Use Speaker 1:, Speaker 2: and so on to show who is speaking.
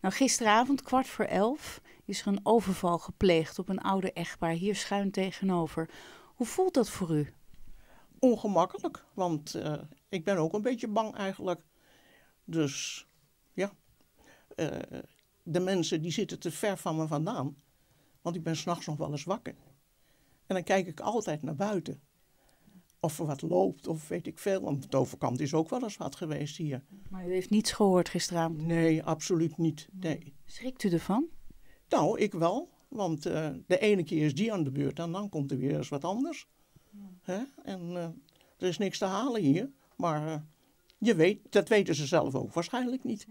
Speaker 1: Nou, gisteravond, kwart voor elf, is er een overval gepleegd op een oude echtpaar
Speaker 2: hier schuin tegenover. Hoe voelt dat voor u? Ongemakkelijk, want eh, ik ben ook een beetje bang eigenlijk. Dus ja, eh, de mensen die zitten te ver van me vandaan, want ik ben s'nachts nog wel eens wakker. En dan kijk ik altijd naar buiten of er wat loopt, of weet ik veel. Want de overkant is ook wel eens wat geweest hier. Maar u heeft niets gehoord gisteravond? Nee, absoluut niet. Hmm. Nee. Schrikt u ervan? Nou, ik wel. Want eh, de ene keer is die aan de beurt en dan komt er weer eens wat anders. En eh, er is niks te halen hier. Maar eh, je weet, dat weten ze zelf ook waarschijnlijk niet.